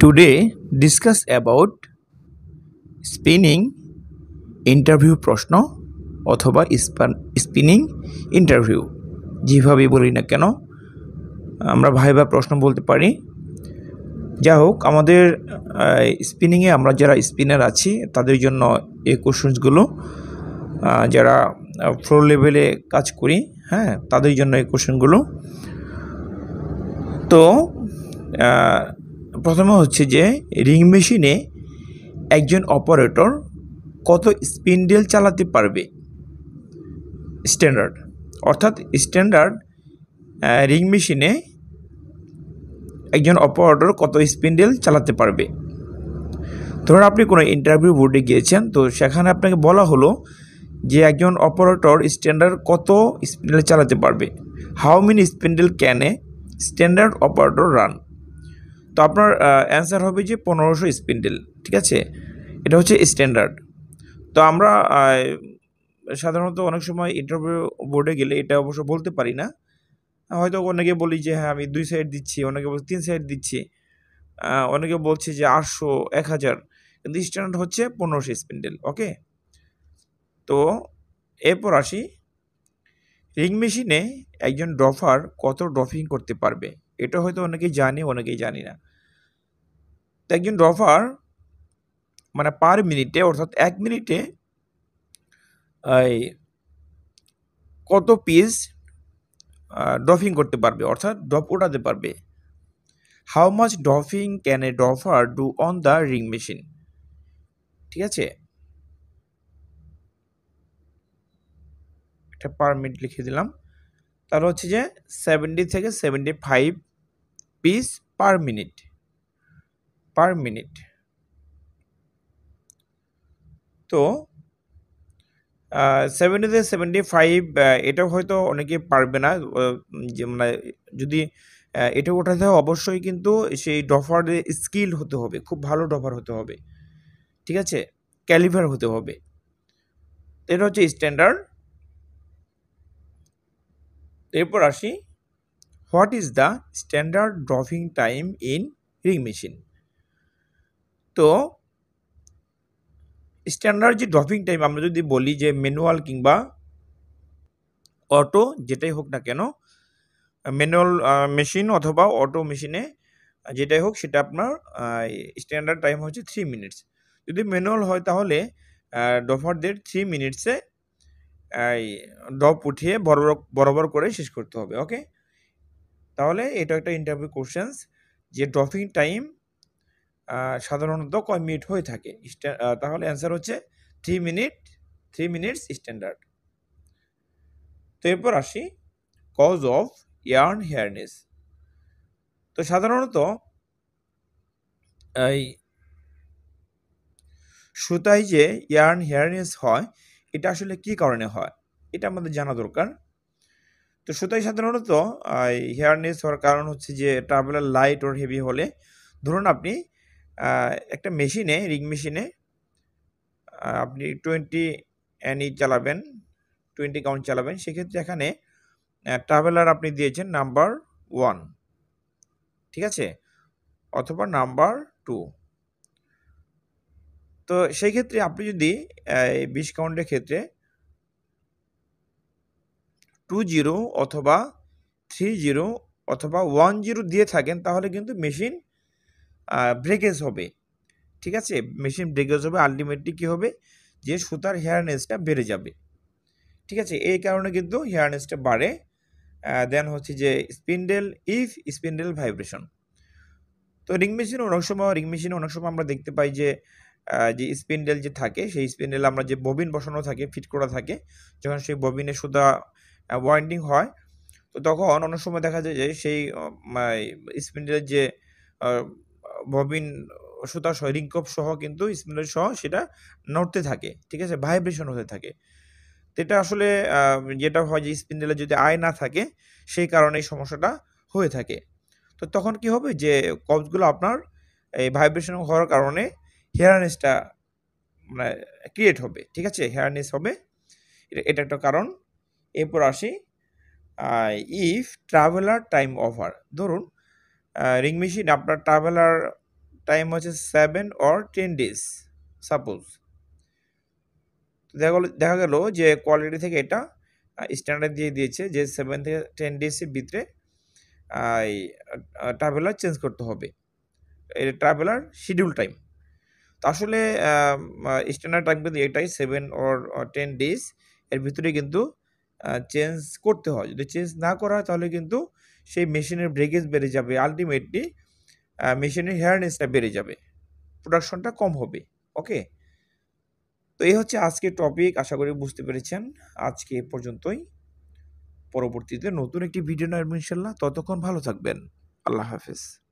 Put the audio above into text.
today discuss about spinning interview প্রশ্ন অথবা spinning interview যেভাবে বলি না কেন আমরা ভাইবা প্রশ্ন বলতে পারি যা হোক আমাদের স্পিনিংয়ে আমরা যারা স্পিনার আছি তাদের জন্য এই কোশ্চেন্সগুলো যারা ফ্লোর লেভেলে কাজ করি হ্যাঁ তাদের জন্য এই কোশ্চেনগুলো তো প্রথমে হচ্ছে যে রিং মেশিনে একজন অপারেটর কত স্পিন্ডেল চালাতে পারবে স্ট্যান্ডার্ড অর্থাৎ স্ট্যান্ডার্ড রিং মেশিনে একজন অপারেটর কত স্পিন্ডেল চালাতে পারবে ধরুন আপনি কোনো ইন্টারভিউ বোর্ডে গিয়েছেন তো সেখানে আপনাকে বলা হলো যে একজন অপারেটর স্ট্যান্ডার্ড কত স্পিন্ডেল চালাতে পারবে how many spindle can a standard operator run তো আপনার অ্যান্সার হবে যে পনেরোশো স্পিন্ডেল ঠিক আছে এটা হচ্ছে স্ট্যান্ডার্ড তো আমরা সাধারণত অনেক সময় ইন্টারভিউ বোর্ডে গেলে এটা অবশ্য বলতে পারি না হয়তো অনেকে বলি যে হ্যাঁ আমি দুই সাইড দিচ্ছি অনেকে বলছি তিন সাইড দিচ্ছি অনেকে বলছে যে আটশো এক হাজার কিন্তু স্ট্যান্ডার্ড হচ্ছে পনেরোশো স্পিন্ডেল ওকে তো এরপর আসি রিং মেশিনে একজন ড্রফার কত ড্রফিং করতে পারবে এটা হয়তো অনেকেই জানে অনেকেই জানি না তো একজন ড্রফার মানে পার মিনিটে অর্থাৎ এক মিনিটে কত পিস ড্রফিং করতে পারবে অর্থাৎ ড্রপ ওঠাতে পারবে how much doffing can a doffer do on the ring machine ঠিক আছে একটা পার মিনিট লিখে দিলাম তাহলে হচ্ছে যে সেভেন্টি থেকে seventy five piece per minute per minute তো সেভেন্টিতে সেভেন্টি ফাইভ এটা হয়তো অনেকে পারবে না যে মানে যদি এটা ওঠাতে হয় অবশ্যই কিন্তু সেই ডফারের স্কিল হতে হবে খুব ভালো ডফার হতে হবে ঠিক আছে ক্যালিভার হতে হবে এটা হচ্ছে স্ট্যান্ডার্ড এরপর আসি what is the standard doffing time in ring machine তো স্ট্যান্ডার্ড যে ড্রপিং টাইম আমরা যদি বলি যে ম্যানুয়াল কিংবা অটো যেটাই হোক না কেন ম্যানুয়াল মেশিন অথবা অটো মেশিনে যেটাই হোক সেটা আপনার স্ট্যান্ডার্ড টাইম হচ্ছে থ্রি মিনিটস যদি ম্যানুয়াল হয় তাহলে ডফারদের থ্রি মিনিটসে ডপ উঠিয়ে বড় বরাবর করে শেষ করতে হবে ওকে তাহলে এটা একটা ইন্টারভিউ কোশ্চেন্স যে ড্রপিং টাইম সাধারণত কয় মিনিট হয়ে থাকে তাহলে অ্যান্সার হচ্ছে three minute three minutes standard তো এরপর আসি কজ অফ ইয়ার্ন হেয়ারনেস তো সাধারণত এই সুতায় যে ইয়ার্ন হেয়ারনেস হয় এটা আসলে কি কারণে হয় এটা আমাদের জানা দরকার তো সুতায় সাধারণত হেয়ারনেস হওয়ার কারণ হচ্ছে যে ট্রাভেলার লাইট ওর হেভি হলে ধরুন আপনি একটা মেশিনে রিং মেশিনে আপনি টোয়েন্টি অ্যানি চালাবেন টোয়েন্টি কাউন্ট চালাবেন সেক্ষেত্রে এখানে ট্রাভেলার আপনি দিয়েছেন নাম্বার ওয়ান ঠিক আছে অথবা নাম্বার টু তো সেই ক্ষেত্রে আপনি যদি বিশ কাউন্টের ক্ষেত্রে টু জিরো অথবা থ্রি জিরো অথবা ওয়ান জিরো দিয়ে থাকেন তাহলে কিন্তু মেশিন ব্রেকেজ হবে ঠিক আছে মেশিন ব্রেকেজ হবে আলটিমেটলি কী হবে যে সুতার হেয়ারনেসটা বেড়ে যাবে ঠিক আছে এই কারণে কিন্তু হেয়ারনেসটা বাড়ে দেন হচ্ছে যে স্পিন্ডেল ইফ স্পিন্ডেল ভাইব্রেশন তো রিং মেশিন অনেক সময় রিং মেশিনে অনেক সময় আমরা দেখতে পাই যে যে স্পিন্ডেল যে থাকে সেই স্পিন্ডেল আমরা যে ববিন বসানো থাকে ফিট করা থাকে যখন সেই ববিনে সুতা ওয়াইন্ডিং হয় তো তখন অনেক সময় দেখা যায় যে সেই স্পিন্ডেলের যে ববিন সুতা সহ রিঙ্কপ সহ কিন্তু স্পিনার সহ সেটা নড়তে থাকে ঠিক আছে ভাইব্রেশন হতে থাকে তো এটা আসলে যেটা হয় যে স্পিন্ডেলে যদি আয় না থাকে সেই কারণে সমস্যাটা হয়ে থাকে তো তখন কি হবে যে কবজগুলো আপনার এই ভাইব্রেশন হওয়ার কারণে হেয়ারনেসটা মানে ক্রিয়েট হবে ঠিক আছে হেয়ারনেস হবে এটা একটা কারণ এরপর আসি ইফ ট্রাভেলার টাইম ওভার ধরুন রিং মেশিন আপনার ট্রাভেলার টাইম হচ্ছে seven or ten days suppose দেখা গেল দেখা গেলো যে কোয়ালিটি থেকে এটা স্ট্যান্ডার্ড দিয়ে দিয়েছে যে সেভেন থেকে টেন ডেজের ভিতরে ট্রাভেলার চেঞ্জ করতে হবে এটা ট্রাভেলার শিডিউল টাইম তো আসলে স্ট্যান্ডার্ড টাইম কিন্তু এটাই সেভেন অর টেন ডেজ এর ভিতরে কিন্তু চেঞ্জ করতে হয় যদি চেঞ্জ না করা হয় তাহলে কিন্তু সেই মেশিনের ব্রেকেজ বেড়ে যাবে আলটিমেটলি মেশিনের হেয়ারনেসটা বেড়ে যাবে প্রোডাকশনটা কম হবে ওকে তো এই হচ্ছে আজকের টপিক আশা করি বুঝতে পেরেছেন আজকে এ পর্যন্তই পরবর্তীতে নতুন একটি ভিডিও নেব ইনশাল্লাহ ততক্ষণ ভালো থাকবেন আল্লাহ হাফেজ